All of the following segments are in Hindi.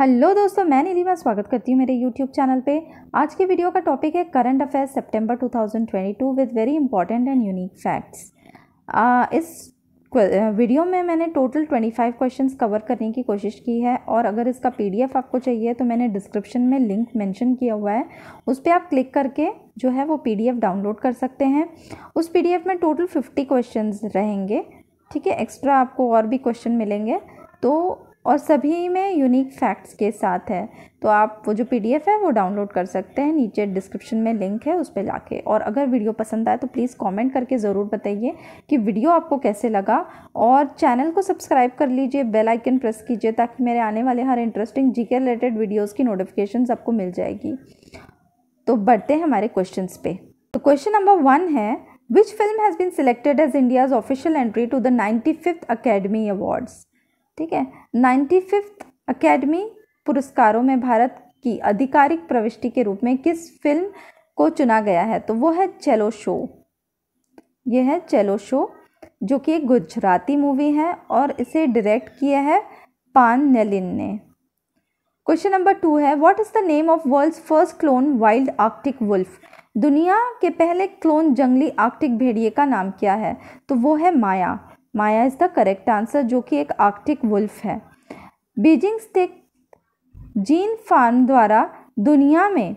हेलो दोस्तों मैं नीलिमा स्वागत करती हूँ मेरे यूट्यूब चैनल पे आज के वीडियो का टॉपिक है करंट अफेयर्स सितंबर 2022 with very important and unique facts इस वीडियो में मैंने टोटल 25 क्वेश्चंस कवर करने की कोशिश की है और अगर इसका पीडीएफ आपको चाहिए तो मैंने डिस्क्रिप्शन में लिंक मेंशन किया हुआ है उस पर आप क्लिक करके जो है वो पीडीएफ डाउनलोड कर सकते हैं उस पीडीएफ में टोटल 50 क्वेश्चंस रहेंगे ठीक है एक्स्ट्रा आपको और भी क्वेश्चन मिलेंगे तो और सभी में यूनिक फैक्ट्स के साथ है तो आप वो जो पीडीएफ है वो डाउनलोड कर सकते हैं नीचे डिस्क्रिप्शन में लिंक है उस पर जाके और अगर वीडियो पसंद आए तो प्लीज़ कमेंट करके ज़रूर बताइए कि वीडियो आपको कैसे लगा और चैनल को सब्सक्राइब कर लीजिए बेल आइकन प्रेस कीजिए ताकि मेरे आने वाले हर इंटरेस्टिंग जी के रिलेटेड वीडियोज़ की नोटिफिकेशन आपको मिल जाएगी तो बढ़ते हैं हमारे क्वेश्चन पे तो क्वेश्चन नंबर वन है which film has been selected as India's official entry to the ninety fifth academy awards ठीक है नाइन्टी फिफ्थ अकेडमी पुरस्कारों में भारत की आधिकारिक प्रविष्टि के रूप में किस फिल्म को चुना गया है तो वो है चेलो शो ये है चेलो शो जो कि एक गुजराती मूवी है और इसे डायरेक्ट किया है पान नेलिन ने क्वेश्चन नंबर टू है what is the name of world first clone wild arctic wolf दुनिया के पहले क्लोन जंगली आर्कटिक भेड़िए का नाम क्या है तो वो है Maya Maya is the correct answer जो कि एक आर्कटिक वुल्फ है बीजिंग स्टिक जीन फार्म द्वारा दुनिया में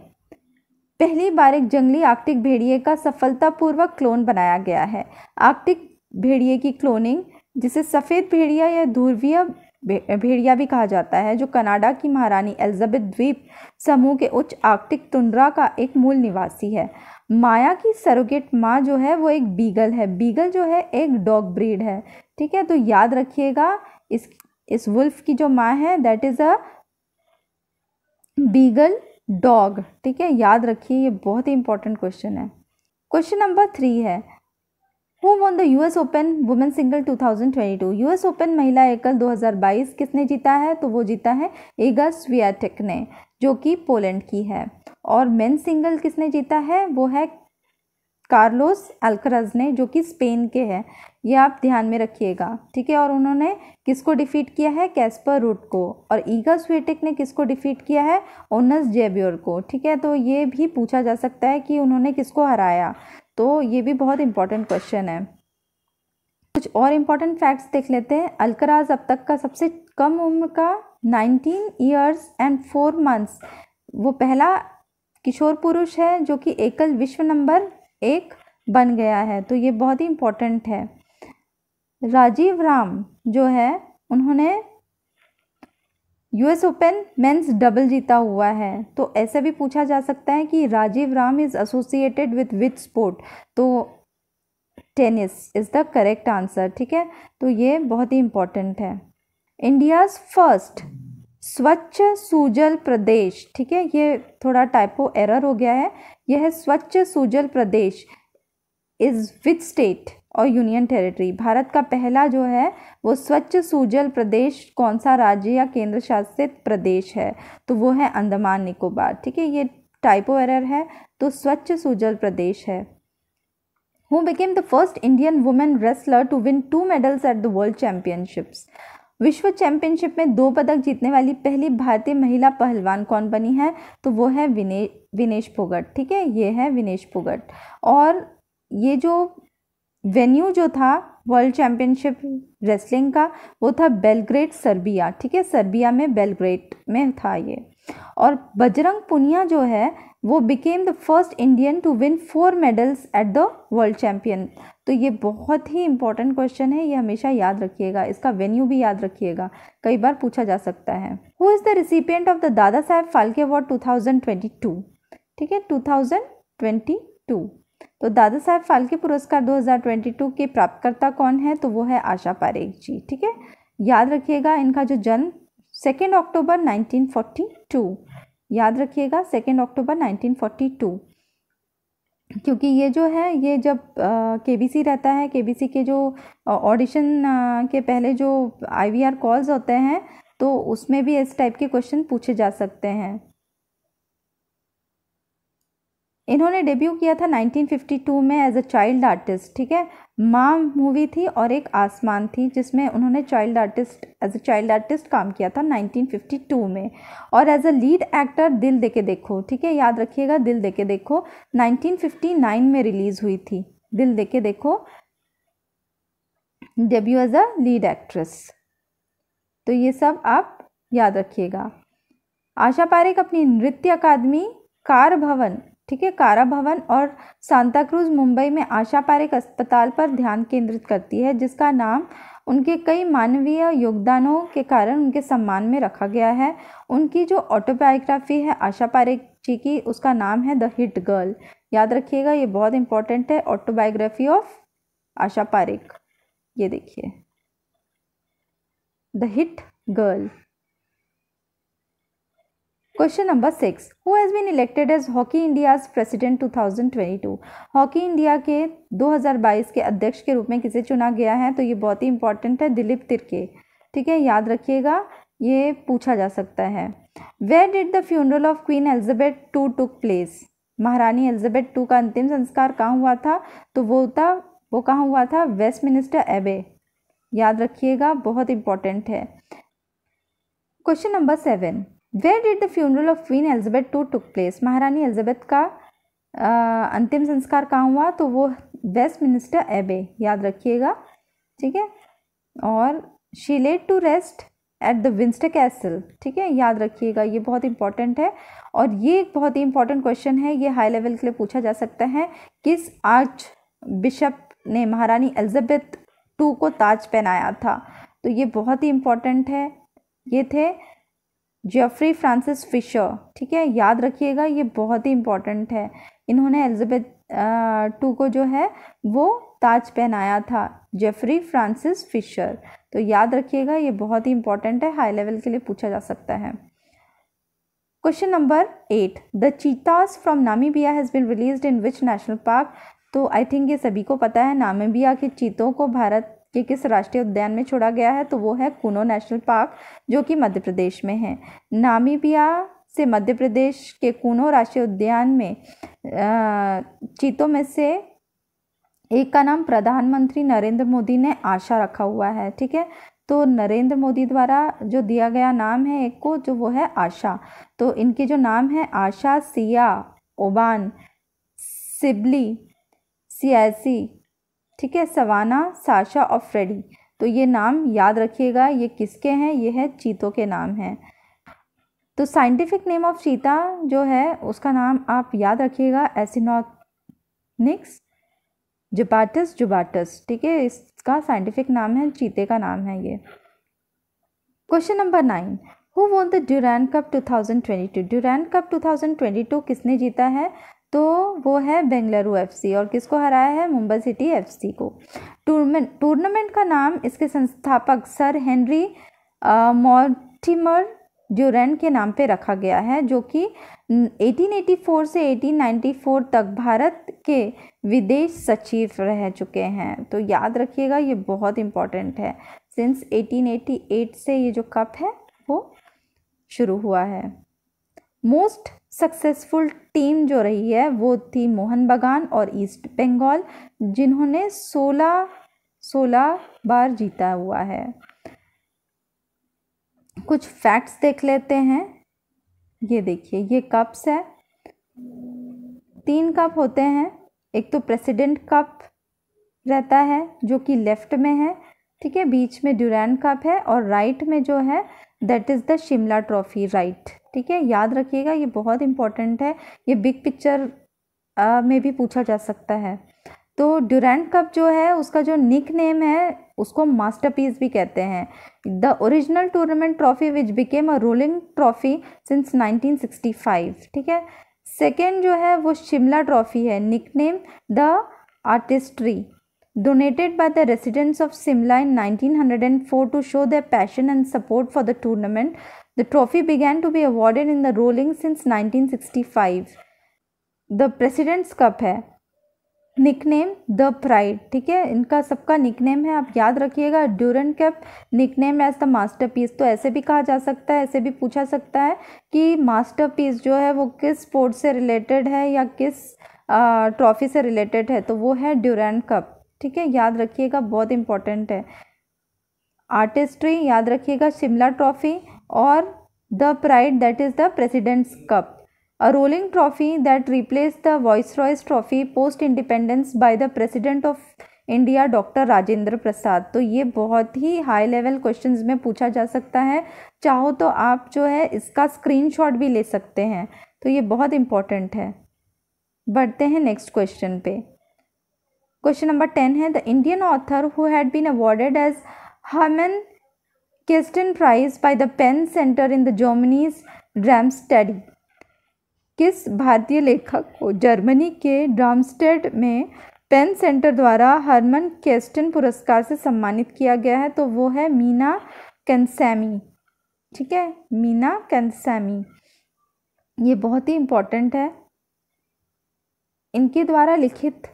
पहली बार एक जंगली आर्कटिक भेड़िए का सफलतापूर्वक क्लोन बनाया गया है आर्कटिक भेड़िए की क्लोनिंग जिसे सफ़ेद भेड़िया या ध्रुवीय भेड़िया भी कहा जाता है जो कनाडा की महारानी एलिजाबेथ द्वीप समूह के उच्च आर्कटिक तुंड्रा का एक मूल निवासी है माया की सरोगेट माँ जो है वो एक बीगल है बीगल जो है एक डॉग ब्रीड है ठीक है तो याद रखिएगा इस इस वुल्फ की जो माँ है that is a beagle dog ठीक है याद रखिए ये बहुत ही इंपॉर्टेंट क्वेश्चन है क्वेश्चन नंबर थ्री है who won the US open women single 2022 US open महिला एकल 2022 किसने जीता है तो वो जीता है एगा स्वियाटिक ने जो कि पोलैंड की है और मेन सिंगल किसने जीता है वो है कार्लोस अल्क्रज ने जो कि स्पेन के हैं ये आप ध्यान में रखिएगा ठीक है और उन्होंने किसको डिफीट किया है कैस्पर रूट को और ईगा स्वेटिक ने किसको डिफीट किया है ओनस जेब्योर को ठीक है तो ये भी पूछा जा सकता है कि उन्होंने किसको हराया तो ये भी बहुत इंपॉर्टेंट क्वेश्चन है कुछ और इम्पॉर्टेंट फैक्ट्स देख लेते हैं अलकराज अब तक का सबसे कम उम्र का nineteen years and four months वो पहला किशोर पुरुष है जो कि एकल विश्व नंबर एक बन गया है तो ये बहुत ही इम्पोर्टेंट है राजीव राम जो है उन्होंने यूएस ओपन मेंस डबल जीता हुआ है तो ऐसे भी पूछा जा सकता है कि Rajeev Ram is associated with with sport तो tennis is the correct answer ठीक है तो ये बहुत ही इम्पोर्टेंट है इंडियाज़ फर्स्ट स्वच्छ सूजल प्रदेश ठीक है ये थोड़ा टाइपो एरर हो गया है यह Swachh Sujal Pradesh is with state और यूनियन टेरिटरी भारत का पहला जो है वो स्वच्छ सूजल प्रदेश कौन सा राज्य या केंद्र शासित प्रदेश है तो वो है अंडमान निकोबार ठीक है ये टाइपो एरर है तो स्वच्छ सूजल प्रदेश है who became the first Indian women wrestler to win two medals at the world championships विश्व चैंपियनशिप में दो पदक जीतने वाली पहली भारतीय महिला पहलवान कौन बनी है तो वो है विने विनेश फोगट ठीक है ये है विनेश फोगट और ये जो वेन्यू जो था वर्ल्ड चैम्पियनशिप रेसलिंग का वो था बेलग्रेड सर्बिया ठीक है सर्बिया में बेलग्रेड में था ये और बजरंग पुनिया जो है वो became the first Indian to win four medals at the world champion तो ये बहुत ही इंपॉर्टेंट क्वेश्चन है ये हमेशा याद रखिएगा इसका वेन्यू भी याद रखिएगा कई बार पूछा जा सकता है who is the recipient of the Dada Saheb Phalke award to ठीक है टू तो दादा साहेब फाल्के पुरस्कार 2022 के प्राप्तकर्ता कौन है तो वो है आशा पारेख जी ठीक है याद रखिएगा इनका जो जन्म सेकेंड अक्टूबर 1942 याद रखिएगा सेकेंड अक्टूबर 1942 क्योंकि ये जो है ये जब के बी सी रहता है के बी सी के जो ऑडिशन के पहले जो आई वी आर कॉल्स होते हैं तो उसमें भी इस टाइप के क्वेश्चन पूछे जा सकते हैं इन्होंने डेब्यू किया था 1952 में एज अ चाइल्ड आर्टिस्ट ठीक है माँ मूवी थी और एक आसमान थी जिसमें उन्होंने child artist as a child artist काम किया था 1952 में और एज अ लीड एक्टर दिल दे के देखो ठीक है याद रखिएगा दिल दे के देखो 1959 में रिलीज़ हुई थी दिल De Ke Dekho debut as a lead actress तो ये सब आप याद रखिएगा आशा पारेख अपनी नृत्य अकादमी कार भवन ठीक है कारा भवन और सांता क्रूज मुंबई में आशा पारेख अस्पताल पर ध्यान केंद्रित करती है जिसका नाम उनके कई मानवीय योगदानों के कारण उनके सम्मान में रखा गया है उनकी जो ऑटोबायोग्राफी है आशा पारेख जी की उसका नाम है द हिट गर्ल याद रखिएगा ये बहुत इंपॉर्टेंट है ऑटोबायोग्राफी ऑफ आशा पारेख ये देखिए the hit girl Question number been elected as hockey elected president two thousand twenty 2022 hockey India के 2022 के अध्यक्ष के रूप में किसे चुना गया है तो ये बहुत ही इंपॉर्टेंट है दिलीप तिरके ठीक है याद रखिएगा ये पूछा जा सकता है where did the funeral of Queen Elizabeth two took place महारानी एलिजाबेथ टू का अंतिम संस्कार कहाँ हुआ था तो वो था वो कहाँ हुआ था वेस्ट मिनिस्टर एबे याद रखिएगा बहुत इंपॉर्टेंट है question number seven where did the funeral of Queen Elizabeth two took place महारानी एलिजाबेथ का आ, अंतिम संस्कार कहाँ हुआ तो वो वेस्ट मिनिस्टर एबे याद रखिएगा ठीक है और she laid to rest at the Windsor castle ठीक है याद रखिएगा ये बहुत इंपॉर्टेंट है और ये एक बहुत ही इंपॉर्टेंट क्वेश्चन है ये हाई लेवल के लिए पूछा जा सकता है किस आर्च बिशप ने महारानी एलिजाबेथ टू को ताज पहनाया था तो ये बहुत ही इंपॉर्टेंट है ये थे जेफ्री फ्रांसिस फिशर ठीक है याद रखिएगा ये बहुत ही इम्पॉर्टेंट है इन्होंने एलिजाबेथ टू को जो है वो ताज पहनाया था जेफरी फ्रांसिस फिशर तो याद रखिएगा ये बहुत ही इम्पॉर्टेंट है हाई लेवल के लिए पूछा जा सकता है question number eight the cheetahs from Namibia has been released in which national park तो आई थिंक ये सभी को पता है नामीबिया के चीतों को भारत ये किस राष्ट्रीय उद्यान में छोड़ा गया है तो वो है कुनो नेशनल पार्क जो कि मध्य प्रदेश में है नामीबिया से मध्य प्रदेश के कुनो राष्ट्रीय उद्यान में चीतों में से एक का नाम प्रधानमंत्री नरेंद्र मोदी ने आशा रखा हुआ है ठीक है तो नरेंद्र मोदी द्वारा जो दिया गया नाम है एक को जो वो है आशा तो इनके जो नाम है आशा सिया ओबान सिबली सियासी ठीक है सवाना साशा और फ्रेडी तो ये नाम याद रखिएगा ये किसके हैं ये है चीतों के नाम हैं तो साइंटिफिक नेम ऑफ चीता जो है उसका नाम आप याद रखिएगा एसिनोनिक्स जुबाटस जुबाटस ठीक है इसका साइंटिफिक नाम है चीते का नाम है ये question number nine who won the Durand cup 2022 Durand cup 2022 किसने जीता है तो वो है बेंगलुरु एफसी और किसको हराया है मुंबई सिटी एफसी को टूर्नामेंट टूर्नामेंट का नाम इसके संस्थापक सर हेनरी मॉर्टिमर ड्यूरेंट के नाम पे रखा गया है जो कि 1884 से 1894 तक भारत के विदेश सचिव रह चुके हैं तो याद रखिएगा ये बहुत इम्पॉर्टेंट है सिंस 1888 से ये जो कप है वो शुरू हुआ है मोस्ट सक्सेसफुल टीम जो रही है वो थी मोहन बगान और ईस्ट बंगाल जिन्होंने 16 सोलह बार जीता हुआ है कुछ फैक्ट्स देख लेते हैं ये देखिए ये कप्स है तीन कप होते हैं एक तो प्रेसिडेंट कप रहता है जो कि लेफ्ट में है ठीक है बीच में ड्यूरैन कप है और राइट में जो है that is the Shimla trophy right ठीक है याद रखिएगा ये बहुत इंपॉर्टेंट है ये बिग पिक्चर में भी पूछा जा सकता है तो ड्यूरेंट कप जो है उसका जो निक नेम है उसको मास्टरपीस भी कहते हैं the original tournament trophy which became a rolling trophy since 1965 ठीक है सेकेंड जो है वो शिमला ट्रॉफी है nickname the artistry donated by the residents of Shimla in 1904 to show the passion and support for the tournament The trophy began to be awarded in the rolling since 1965. The president's cup है निकनेम द प्राइड ठीक है इनका सबका निकनेम है आप याद रखिएगा Durand cup nickname as the masterpiece तो ऐसे भी कहा जा सकता है ऐसे भी पूछा सकता है कि मास्टरपीस जो है वो किस स्पोर्ट से रिलेटेड है या किस ट्रॉफी से रिलेटेड है तो वो है ड्यूरन कप ठीक है याद रखिएगा बहुत इंपॉर्टेंट है आर्टिस्ट्री याद रखिएगा Shimla trophy or the pride that is the President's Cup. A rolling trophy that replaced the Viceroy's trophy post independence by the President of India doctor Rajendra Prasad तो ये बहुत ही हाई लेवल क्वेश्चंस में पूछा जा सकता है चाहो तो आप जो है इसका स्क्रीनशॉट भी ले सकते हैं तो ये बहुत इम्पॉर्टेंट है बढ़ते हैं नेक्स्ट क्वेश्चन पे क्वेश्चन नंबर टेन है the Indian author who had been awarded as Hermann Kirsten Prize by the Penn Center in the Germany's Dramstedt किस भारतीय लेखक को जर्मनी के ड्रामस्टेड में पेन सेंटर द्वारा हरमन केस्टन पुरस्कार से सम्मानित किया गया है तो वो है मीना कंसैमी ठीक है मीना कंसैमी ये बहुत ही इम्पोर्टेंट है इनके द्वारा लिखित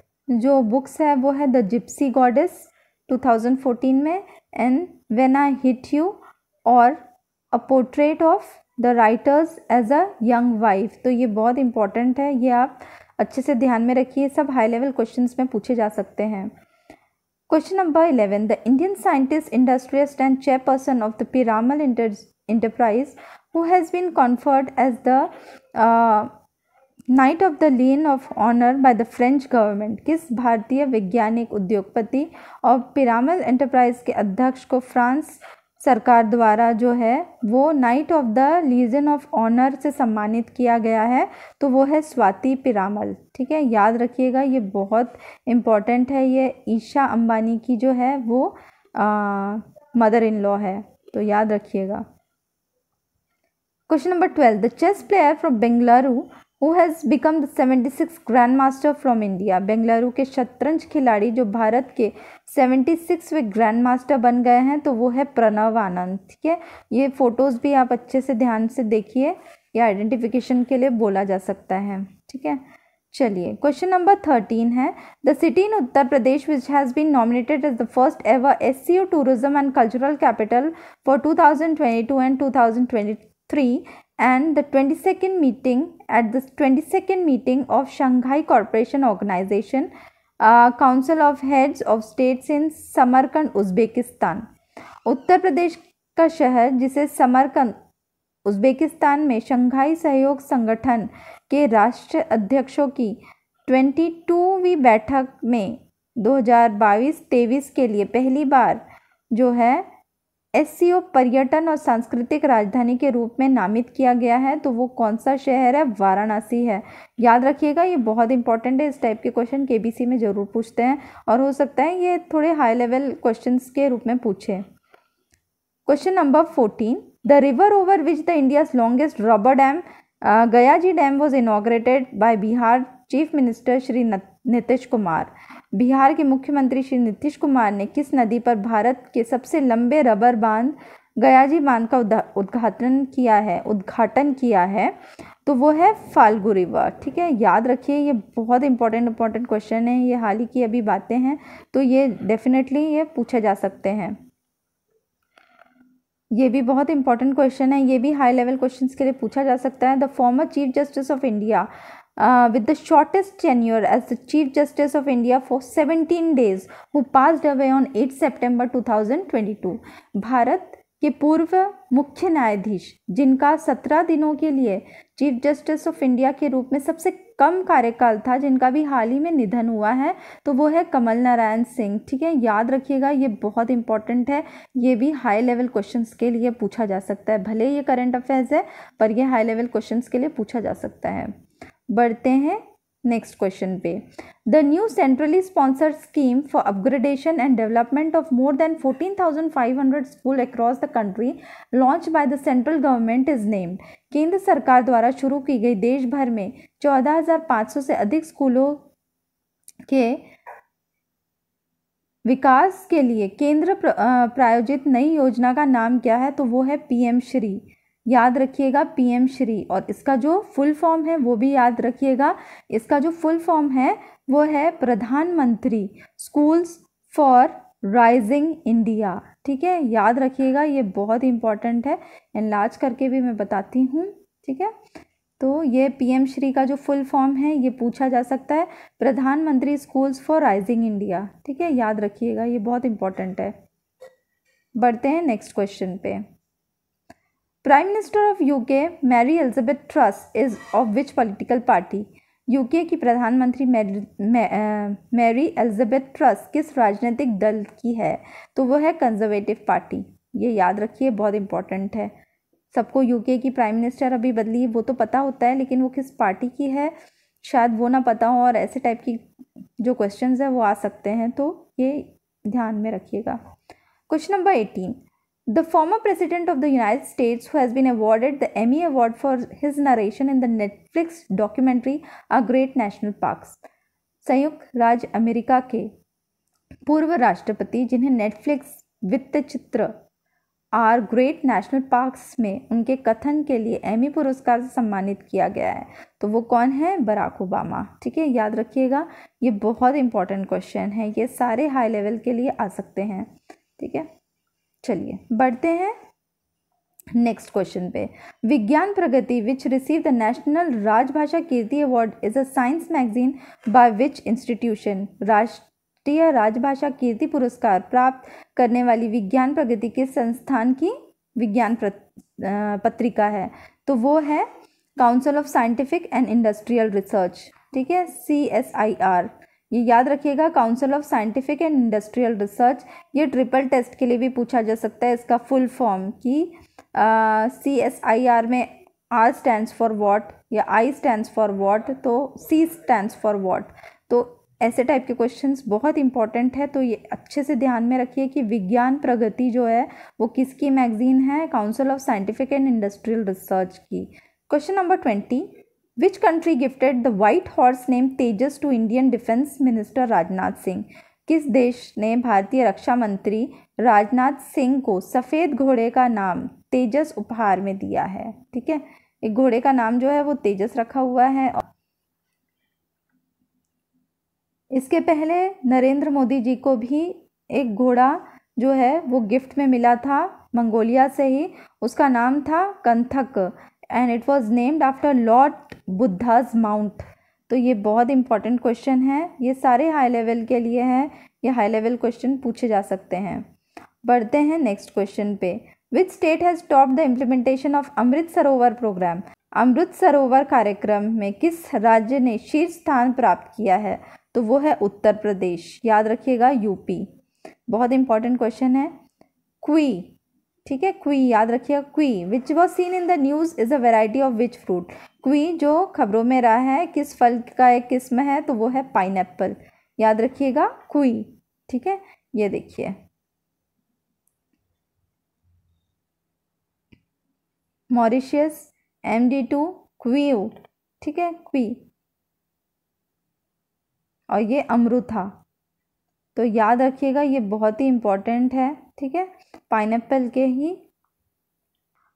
जो बुक्स है वो है द जिप्सी गॉडेस 2014 में and when I hit you or a portrait of the writers as a young wife तो ये बहुत इंपॉर्टेंट है ये आप अच्छे से ध्यान में रखिए सब हाई लेवल क्वेश्चन में पूछे जा सकते हैं question number eleven the Indian scientist industrialist and chairperson of the Piramal enterprise who has been conferred as the knight of the legion of honour by the French government किस भारतीय वैज्ञानिक उद्योगपति और पिरामल एंटरप्राइज के अध्यक्ष को फ्रांस सरकार द्वारा जो है वो knight of the legion of honour से सम्मानित किया गया है तो वो है स्वाति पिरामल ठीक है याद रखिएगा ये बहुत इम्पॉर्टेंट है ये ईशा अंबानी की जो है वो मदर इन लॉ है तो याद रखिएगा question number twelve the chess player from Bengaluru who has become the seventy six grand master from India Bengaluru के शतरंज खिलाड़ी जो भारत के सेवेंटी सिक्सवें ग्रैंड मास्टर बन गए हैं तो वो है प्रणव आनंद ठीक है ये फ़ोटोज़ भी आप अच्छे से ध्यान से देखिए या आइडेंटिफिकेशन के लिए बोला जा सकता है ठीक है चलिए क्वेश्चन नंबर थर्टीन है the city in Uttar Pradesh which has been nominated as the first ever S C O tourism and cultural capital for two thousand twenty two and two thousand twenty three and the 22nd meeting at the 22nd meeting of Shanghai Corporation Organization uh, Council of Heads of States in Samarkand uzbekistan uttar pradesh ka shahar jise samarkand uzbekistan mein shanghai sahyog संगठन ke राष्ट्र अध्यक्षों ki 22vi baithak mein 2022-23 ke liye pehli baar jo hai S पर्यटन और सांस्कृतिक राजधानी के रूप में नामित किया गया है तो वो कौन सा शहर है वाराणसी है याद रखिएगा ये बहुत इंपॉर्टेंट है इस टाइप के क्वेश्चन के में ज़रूर पूछते हैं और हो सकता है ये थोड़े हाई लेवल क्वेश्चंस के रूप में पूछे question number fourteen the river over which the India's longest rubber dam Gaya ji dam was inaugurated by Bihar chief minister Shri Nitish Kumar Bihar के मुख्यमंत्री श्री नीतीश कुमार ने किस नदी पर भारत के सबसे लंबे रबर बांध गयाजी बांध का उद्घाटन किया है उद्घाटन किया है तो वो है फाल्गु रिवर ठीक है याद रखिए ये बहुत इंपॉर्टेंट इंपॉर्टेंट क्वेश्चन है ये हाल ही की अभी बातें हैं तो ये डेफिनेटली ये पूछे जा सकते हैं ये भी बहुत इंपॉर्टेंट क्वेश्चन है ये भी हाई लेवल क्वेश्चंस के लिए पूछा जा सकता है the former chief justice of India uh, with the shortest tenure as the Chief Justice of India for 17 days, who passed away on 8 September 2022. Bharat के पूर्व मुख्य न्यायाधीश जिनका सत्रह दिनों के लिए चीफ जस्टिस ऑफ इंडिया के रूप में सबसे कम कार्यकाल था जिनका भी हाल ही में निधन हुआ है तो वो है कमल नारायण सिंह ठीक है याद रखिएगा ये बहुत इंपॉर्टेंट है ये भी हाई लेवल क्वेश्चंस के लिए पूछा जा सकता है भले ये करंट अफेयर्स है पर ये हाई लेवल क्वेश्चंस के लिए पूछा जा सकता है बढ़ते हैं नेक्स्ट क्वेश्चन पे the new centrally sponsored scheme for upgradation and development of more than hundred school across the country launch by the central government is named केंद्र सरकार द्वारा शुरू की गई देश भर में चौदह हजार सौ से अधिक स्कूलों के विकास के लिए केंद्र प्रायोजित नई योजना का नाम क्या है तो वो है पीएम श्री याद रखिएगा पीएम श्री और इसका जो फुल फॉर्म है वो भी याद रखिएगा इसका जो फुल फॉर्म है वो है प्रधानमंत्री स्कूल्स फॉर राइजिंग इंडिया ठीक है याद रखिएगा ये बहुत इंपॉर्टेंट है एनलाज करके भी मैं बताती हूँ ठीक है तो ये पीएम श्री का जो फुल फॉर्म है ये पूछा जा सकता है प्रधानमंत्री स्कूल्स फॉर राइजिंग इंडिया ठीक है याद रखिएगा ये बहुत इंपॉर्टेंट है बढ़ते हैं नेक्स्ट क्वेश्चन पे prime minister of UK Mary Elizabeth Truss is of which political party UK की प्रधानमंत्री मैरी एलिजाबेथ ट्रस किस राजनीतिक दल की है तो वो है कंजर्वेटिव पार्टी ये याद रखिए बहुत इंपॉर्टेंट है सबको यूके की प्राइम मिनिस्टर अभी बदली वो तो पता होता है लेकिन वो किस पार्टी की है शायद वो ना पता हो और ऐसे टाइप की जो क्वेश्चन है वो आ सकते हैं तो ये ध्यान में रखिएगा question number eighteen The former president of the United States, who has been awarded the Emmy Award for his narration in the Netflix documentary A Great National Parks, संयुक्त राज्य अमेरिका के पूर्व राष्ट्रपति जिन्हें नेटफ्लिक्स वित्त चित्र आर ग्रेट नेशनल पार्क्स में उनके कथन के लिए एमी पुरस्कार से सम्मानित किया गया है तो वो कौन है बराक ओबामा ठीक है याद रखिएगा ये बहुत इंपॉर्टेंट क्वेश्चन है ये सारे हाई लेवल के लिए आ सकते हैं ठीक है चलिए बढ़ते हैं नेक्स्ट क्वेश्चन पे Vigyan Pragati which receive the national Rajbhasha Kirti award is a science magazine by which institution Rashtriya Rajbhasha कीर्ति पुरस्कार प्राप्त करने वाली विज्ञान प्रगति के संस्थान की विज्ञान पत्रिका है तो वो है council of scientific and industrial research ठीक है सी एस आई आर ये याद रखिएगा council of scientific and industrial research ये ट्रिपल टेस्ट के लिए भी पूछा जा सकता है इसका फुल फॉर्म कि सी एस आई आर में आर स्टैंड्स फॉर वॉट या आई स्टैंड्स फॉर वॉट तो सी स्टैंड्स फॉर वॉट तो ऐसे टाइप के क्वेश्चंस बहुत इंपॉर्टेंट है तो ये अच्छे से ध्यान में रखिए कि विज्ञान प्रगति जो है वो किसकी मैगजीन है council of scientific and industrial research की question number twenty which country gifted the white horse name Tejas to Indian Defense Minister Rajnath Singh? किस देश ने भारतीय रक्षा मंत्री राजनाथ सिंह को सफ़ेद घोड़े का नाम तेजस उपहार में दिया है ठीक है एक घोड़े का नाम जो है वो तेजस रखा हुआ है इसके पहले नरेंद्र मोदी जी को भी एक घोड़ा जो है वो गिफ्ट में मिला था मंगोलिया से ही उसका नाम था Kanthaka and it was named after Lord Buddha's mount तो ये बहुत इंपॉर्टेंट क्वेश्चन है ये सारे हाई लेवल के लिए हैं ये हाई लेवल क्वेश्चन पूछे जा सकते हैं बढ़ते हैं नेक्स्ट क्वेश्चन पे which state has top the implementation of Amrit Sarovar programme अमृत सरोवर कार्यक्रम में किस राज्य ने शीर्ष स्थान प्राप्त किया है तो वो है उत्तर प्रदेश याद रखिएगा यूपी बहुत इंपॉर्टेंट क्वेश्चन है क्वी ठीक है क्वी याद रखिए Queen which was seen in the news is a variety of which fruit Queen जो खबरों में रहा है किस फल का एक किस्म है तो वो है पाइन याद रखिएगा क्वी ठीक है ये देखिए मॉरिशियस एम डी टू क्वी ठीक है क्वी और ये अमरुथा तो याद रखिएगा ये बहुत ही इम्पॉर्टेंट है ठीक है पाइनएप्पल के ही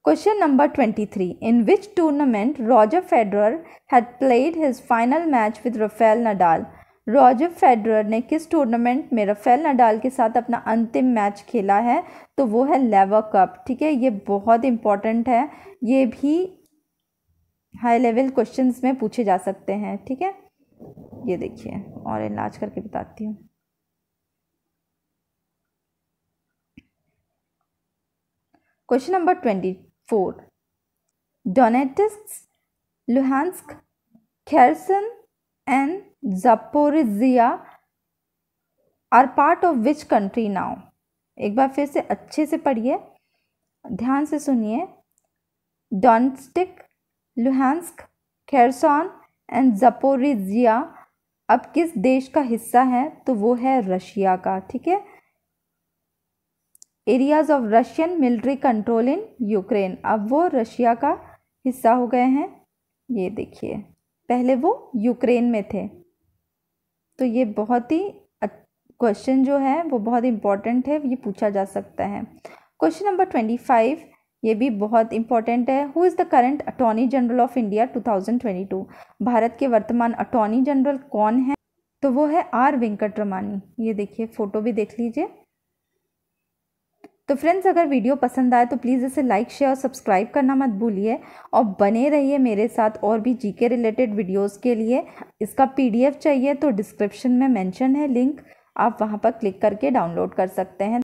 question number twenty three in which tournament Roger Federer had played his final match with Rafael Nadal Roger Federer ने किस टूर्नामेंट में रफेल नडाल के साथ अपना अंतिम मैच खेला है तो वो है लेवर कप ठीक है ये बहुत इंपॉर्टेंट है ये भी हाई लेवल क्वेश्चंस में पूछे जा सकते हैं ठीक है ये देखिए और इलाज करके बताती हूँ number twenty four Donetists, Luhansk Kherson and Zaporizhzhia are part of which country now एक बार फिर से अच्छे से पढ़िए ध्यान से सुनिए Donetsk Luhansk Kherson and Zaporizhzhia अब किस देश का हिस्सा है तो वो है रशिया का ठीक है areas of Russian military control in Ukraine अब वो रशिया का हिस्सा हो गए हैं ये देखिए पहले वो यूक्रेन में थे तो ये बहुत ही क्वेश्चन जो है वो बहुत इम्पॉर्टेंट है ये पूछा जा सकता है क्वेश्चन नंबर ट्वेंटी फाइव ये भी बहुत इंपॉर्टेंट है who is the current attorney general of India 2022 Bharat के वर्तमान अटॉर्नी जनरल कौन है तो वो है आर वेंकट रमानी ये देखिए फ़ोटो भी देख लीजिए तो फ्रेंड्स अगर वीडियो पसंद आए तो प्लीज़ इसे लाइक शेयर और सब्सक्राइब करना मत भूलिए और बने रहिए मेरे साथ और भी जीके रिलेटेड वीडियोस के लिए इसका पीडीएफ चाहिए तो डिस्क्रिप्शन में मेंशन है लिंक आप वहां पर क्लिक करके डाउनलोड कर सकते हैं